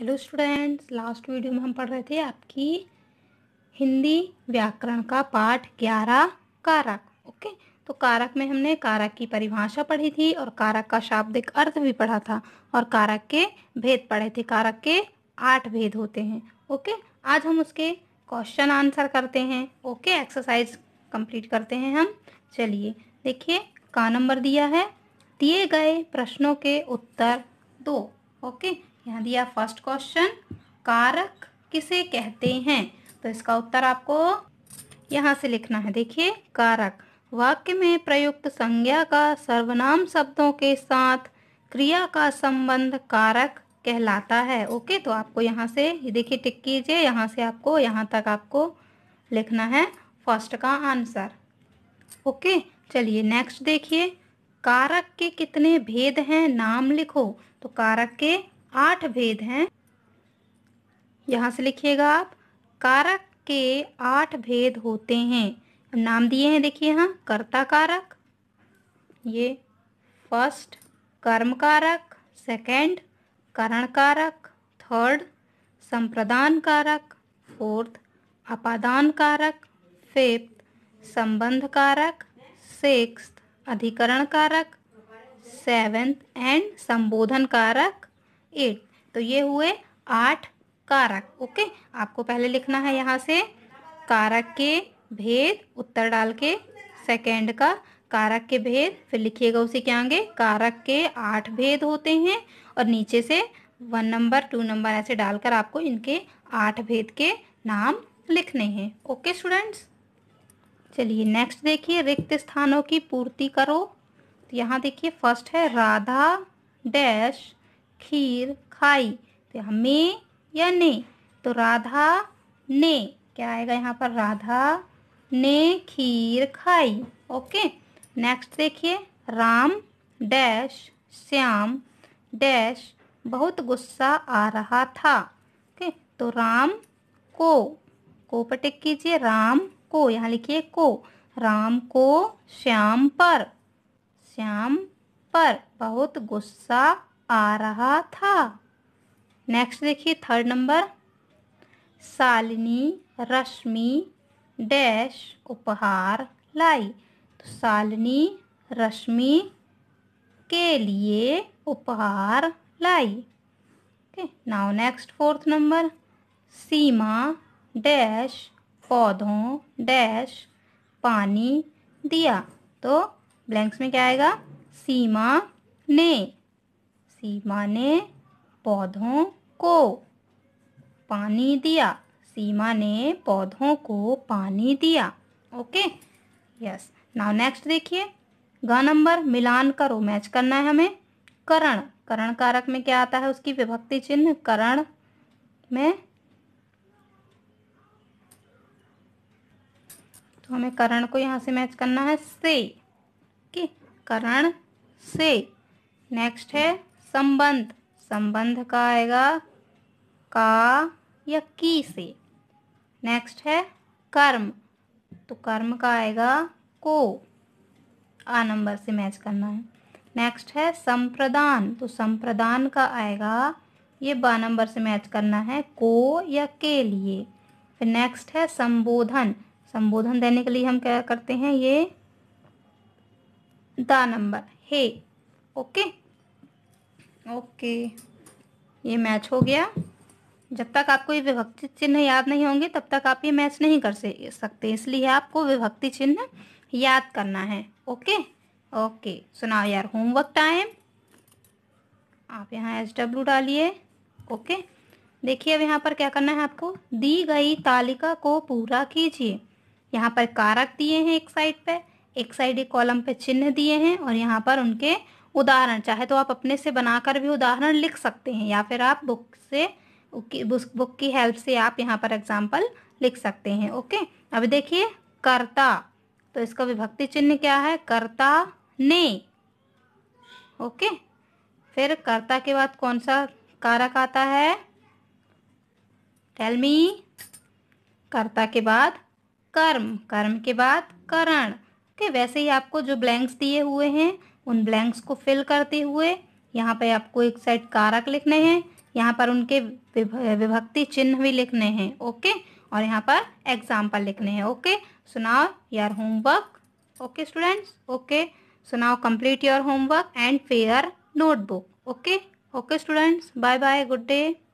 hello students last video में हम पढ़ रहे थे आपकी हिंदी व्याकरण का पाठ ग्यारह कारक ओके तो कारक में हमने कारक की परिभाषा पढ़ी थी और कारक का शाब्दिक अर्थ भी पढ़ा था और कारक के भेद पढ़े थे कारक के आठ भेद होते हैं ओके आज हम उसके क्वेश्चन आंसर करते हैं ओके एक्सरसाइज कंप्लीट करते हैं हम चलिए देखिए का नंबर दिया है दिए गए प्रश्नों के उत्तर दो ओके यहाँ दिया फर्स्ट क्वेश्चन कारक किसे कहते हैं तो इसका उत्तर आपको यहाँ से लिखना है देखिए कारक वाक्य में प्रयुक्त संज्ञा का सर्वनाम शब्दों के साथ क्रिया का संबंध कारक कहलाता है ओके तो आपको यहाँ से देखिए टिक कीजिए यहाँ से आपको यहाँ तक आपको लिखना है फर्स्ट का आंसर ओके चलिए नेक्स्ट देखिए कारक के कितने भेद हैं नाम लिखो तो कारक के आठ भेद हैं यहाँ से लिखिएगा आप कारक के आठ भेद होते हैं नाम दिए हैं देखिए यहाँ कर्ता कारक ये फर्स्ट कर्म कारक सेकेंड करण कारक थर्ड संप्रदान कारक फोर्थ अपादान कारक फिफ्थ संबंध कारक सिक्स्थ अधिकरण कारक सेवेंथ एंड संबोधन कारक एट तो ये हुए आठ कारक ओके आपको पहले लिखना है यहाँ से कारक के भेद उत्तर डाल के सेकेंड का कारक के भेद फिर लिखिएगा उसे क्या आगे कारक के आठ भेद होते हैं और नीचे से वन नंबर टू नंबर ऐसे डालकर आपको इनके आठ भेद के नाम लिखने हैं ओके स्टूडेंट्स चलिए नेक्स्ट देखिए रिक्त स्थानों की पूर्ति करो तो यहाँ देखिए फर्स्ट है राधा डैश खीर खाई तो हमें या ने तो राधा ने क्या आएगा यहाँ पर राधा ने खीर खाई ओके नेक्स्ट देखिए राम डैश श्याम डैश बहुत गुस्सा आ रहा था ओके तो राम को को पर टिक कीजिए राम को यहाँ लिखिए को राम को श्याम पर श्याम पर बहुत गुस्सा आ रहा था नेक्स्ट देखिए third number Shalini Rashmi dash उपहार लाई तो शालिनी रश्मि के लिए उपहार लाई okay now next fourth number Seema dash पौधों डैश पानी दिया तो ब्लैंक्स में क्या आएगा सीमा ने सीमा ने पौधों को पानी दिया सीमा ने पौधों को पानी दिया ओके यस नाउ नेक्स्ट देखिए ग नंबर मिलान करो मैच करना है हमें करण करण कारक में क्या आता है उसकी विभक्ति चिन्ह करण में तो हमें करण को यहाँ से मैच करना है से कि करण से नेक्स्ट है संबंध संबंध का आएगा का या की से नेक्स्ट है कर्म तो कर्म का आएगा को आ नंबर से मैच करना है नेक्स्ट है संप्रदान तो संप्रदान का आएगा ये बा नंबर से मैच करना है को या के लिए फिर नेक्स्ट है संबोधन संबोधन देने के लिए हम क्या करते हैं ये दा नंबर हे ओके ओके ये मैच हो गया जब तक आपको ये विभक्ति चिन्ह याद नहीं होंगे तब तक आप ये मैच नहीं कर सकते इसलिए आपको विभक्ति चिन्ह याद करना है ओके ओके सुनाओ यार होमवर्क टाइम आप यहाँ एस डब्ल्यू डालिए ओके देखिए अब यहाँ पर क्या करना है आपको दी गई तालिका को पूरा कीजिए यहाँ पर कारक दिए हैं एक साइड पे एक साइड एक कॉलम पे चिन्ह दिए हैं और यहाँ पर उनके उदाहरण चाहे तो आप अपने से बनाकर भी उदाहरण लिख सकते हैं या फिर आप बुक से बुक की हेल्प से आप यहाँ पर एग्जाम्पल लिख सकते हैं ओके अब देखिए कर्ता तो इसका विभक्ति चिन्ह क्या है कर्ता ने ओके फिर कर्ता के बाद कौन सा कारक आता है टेलमी कर्ता के बाद कर्म कर्म के बाद करण ओके वैसे ही आपको जो ब्लैंक्स दिए हुए हैं उन ब्लैंक्स को फिल करते हुए यहाँ पर आपको एक साइड कारक लिखने हैं यहाँ पर उनके विभक्ति चिन्ह भी लिखने हैं ओके और यहाँ पर एग्जाम्पल लिखने हैं ओके सुनाओ your homework okay students okay सुनाओ complete your homework and fair notebook okay okay students bye bye good day